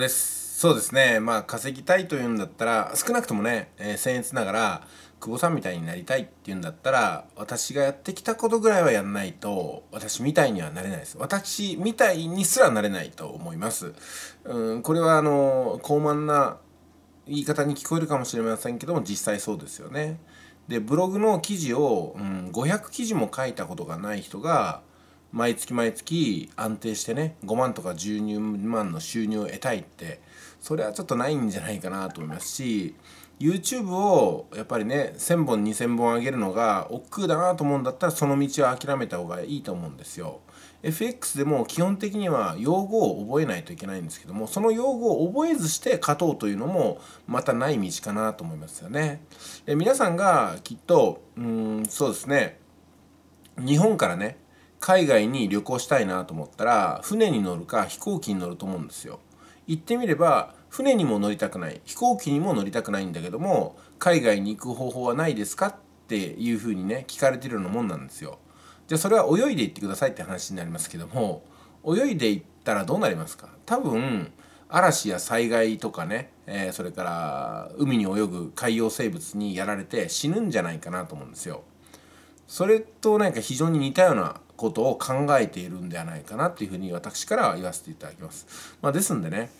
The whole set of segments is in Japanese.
ですそうですねまあ稼ぎたいというんだったら少なくともね、えー、僭越ながら久保さんみたいになりたいっていうんだったら私がやってきたことぐらいはやんないと私みたいにはなれないです私みたいにすらなれないと思いますうんこれはあの高慢な言い方に聞こえるかもしれませんけども実際そうですよねでブログの記事を、うん、500記事も書いたことがない人が毎月毎月安定してね5万とか12万の収入を得たいってそれはちょっとないんじゃないかなと思いますし YouTube をやっぱりね1000本2000本上げるのが億劫だなと思うんだったらその道は諦めた方がいいと思うんですよ。FX でも基本的には用語を覚えないといけないんですけどもその用語を覚えずして勝とうというのもまたない道かなと思いますよね。で皆さんがきっとうんそうですね日本からね海外に旅行したいなと思ったら船に乗るか飛行機に乗ると思うんですよ。言ってみれば船にも乗りたくない飛行機にも乗りたくないんだけども海外に行く方法はないですかっていうふうにね聞かれてるようなもんなんですよ。じゃあそれは泳いで行ってくださいって話になりますけども泳いで行ったらどうなりますか多分嵐や災害とかね、えー、それから海に泳ぐ海洋生物にやられて死ぬんじゃないかなと思うんですよ。それとなんか非常に似たようなことを考えているんではないかなっていうふうに私から言わせていただきます。まあ、ですんでね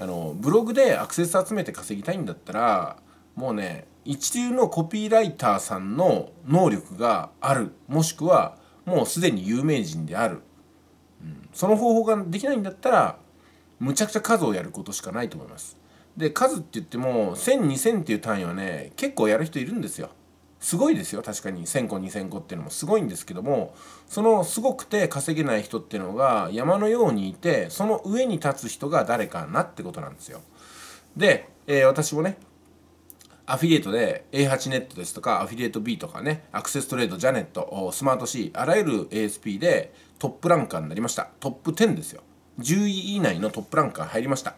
あのブログでアクセス集めて稼ぎたいんだったらもうね一流のコピーライターさんの能力があるもしくはもうすでに有名人である、うん、その方法ができないんだったらむちゃくちゃ数をやることしかないと思います。で数って言っても10002000っていう単位はね結構やる人いるんですよ。すごいですよ確かに1,000個2,000個っていうのもすごいんですけどもそのすごくて稼げない人っていうのが山のようにいてその上に立つ人が誰かなってことなんですよ。で、えー、私もねアフィリエイトで A8 ネットですとかアフィリエイト B とかねアクセストレードジャネットスマート C あらゆる ASP でトップランカーになりましたトップ10ですよ10位以内のトップランカー入りました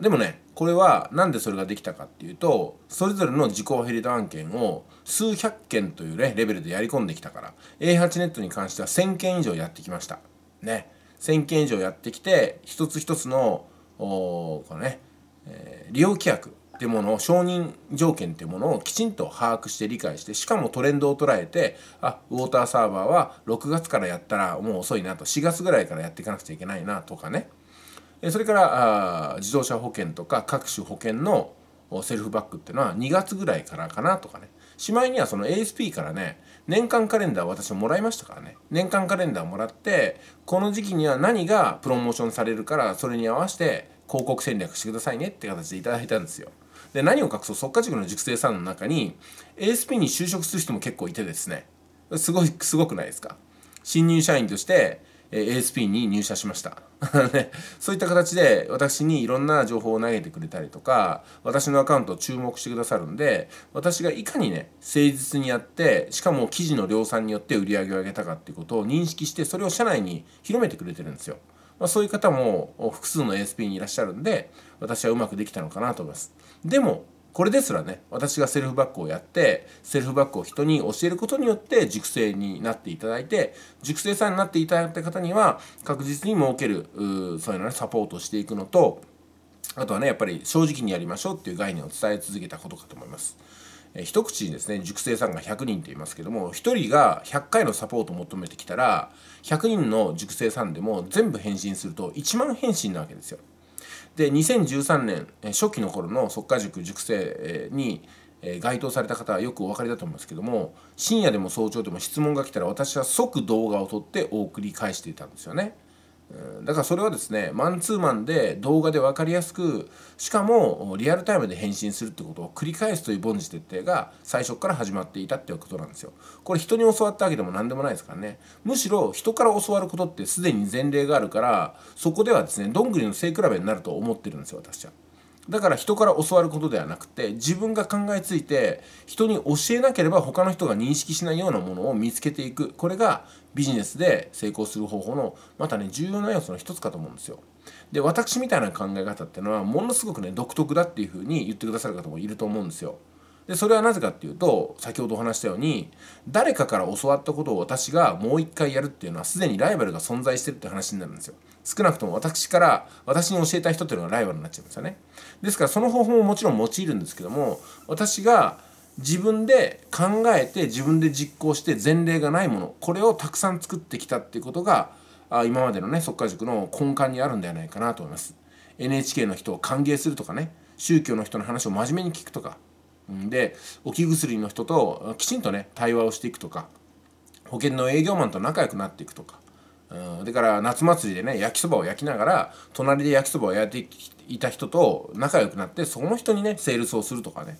でもねこれは何でそれができたかっていうとそれぞれの自己フィルター案件を数百件という、ね、レベルでやり込んできたから A8 ネットに関しては1,000件以上やってきました。ね1,000件以上やってきて一つ一つのこのね、えー、利用規約ってものを承認条件ってものをきちんと把握して理解してしかもトレンドを捉えてあウォーターサーバーは6月からやったらもう遅いなと4月ぐらいからやっていかなくちゃいけないなとかねそれからあ自動車保険とか各種保険のセルフバッグっていうのは2月ぐらいからかなとかねしまいにはその ASP からね年間カレンダー私もらいましたからね年間カレンダーをもらってこの時期には何がプロモーションされるからそれに合わせて広告戦略してくださいねって形でいただいたんですよで何を隠そう即価塾の塾生さんの中に ASP に就職する人も結構いてですねすごいすごくないですか新入社員としてえ ASP に入社しました、ね、そういった形で私にいろんな情報を投げてくれたりとか私のアカウントを注目してくださるんで私がいかにね誠実にやってしかも記事の量産によって売り上げを上げたかっていうことを認識してそれを社内に広めてくれてるんですよ。まあ、そういう方も複数の ASP にいらっしゃるんで私はうまくできたのかなと思います。でもこれですらね私がセルフバックをやってセルフバックを人に教えることによって熟成になっていただいて熟成さんになっていただいた方には確実に儲けるそういうのねサポートしていくのとあとはねやっぱり正直にやりましょうっていう概念を伝え続けたことかと思います。え一口にですね熟成さんが100人って言いますけども1人が100回のサポートを求めてきたら100人の熟成さんでも全部返信すると1万返信なわけですよ。で2013年初期の頃の速稼塾塾生に該当された方はよくお分かりだと思いますけども深夜でも早朝でも質問が来たら私は即動画を撮ってお送り返していたんですよね。だからそれはですねマンツーマンで動画で分かりやすくしかもリアルタイムで返信するってことを繰り返すという凡事徹底が最初から始まっていたっていうことなんですよ。これ人に教わったわけでも何でもないですからねむしろ人から教わることってすでに前例があるからそこではですねどんぐりの背比べになると思ってるんですよ私は。だから人から教わることではなくて自分が考えついて人に教えなければ他の人が認識しないようなものを見つけていくこれがビジネスで成功する方法のまたね重要な要素の一つかと思うんですよ。で私みたいな考え方ってのはものすごくね独特だっていうふうに言ってくださる方もいると思うんですよ。でそれはなぜかっていうと先ほどお話したように誰かから教わったことを私がもう一回やるっていうのはすでにライバルが存在してるって話になるんですよ少なくとも私から私に教えた人っていうのがライバルになっちゃうんですよねですからその方法ももちろん用いるんですけども私が自分で考えて自分で実行して前例がないものこれをたくさん作ってきたっていうことが今までのね即化塾の根幹にあるんではないかなと思います NHK の人を歓迎するとかね宗教の人の話を真面目に聞くとかで置き薬の人ときちんとね対話をしていくとか保険の営業マンと仲良くなっていくとか。うん、だから夏祭りでね焼きそばを焼きながら隣で焼きそばを焼いていた人と仲良くなってその人にねセールスをするとかね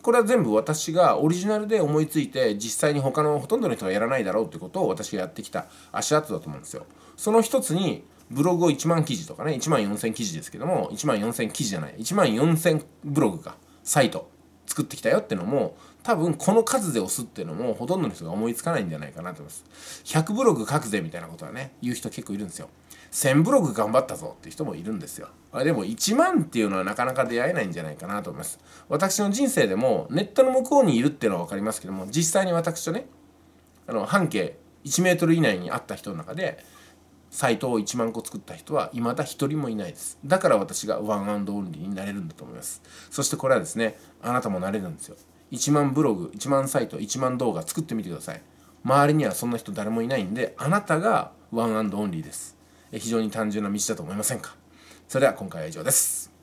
これは全部私がオリジナルで思いついて実際に他のほとんどの人がやらないだろうってことを私がやってきた足跡だと思うんですよ。その一つにブログを1万記事とかね1万4000記事ですけども1万4000記事じゃない1万4000ブログかサイト作ってきたよってのも多分この数で押すっていうのもほとんどの人が思いつかないんじゃないかなと思います。100ブログ書くぜみたいなことはね、言う人結構いるんですよ。1000ブログ頑張ったぞっていう人もいるんですよ。あでも1万っていうのはなかなか出会えないんじゃないかなと思います。私の人生でもネットの向こうにいるっていうのは分かりますけども、実際に私とね、あの半径1メートル以内にあった人の中で、サイトを1万個作った人は未だ一人もいないです。だから私がワンアンドオンリーになれるんだと思います。そしてこれはですね、あなたもなれるんですよ。1万ブログ、1万サイト、1万動画作ってみてください。周りにはそんな人誰もいないんで、あなたがワンアンドオンリーです。非常に単純な道だと思いませんかそれでは今回は以上です。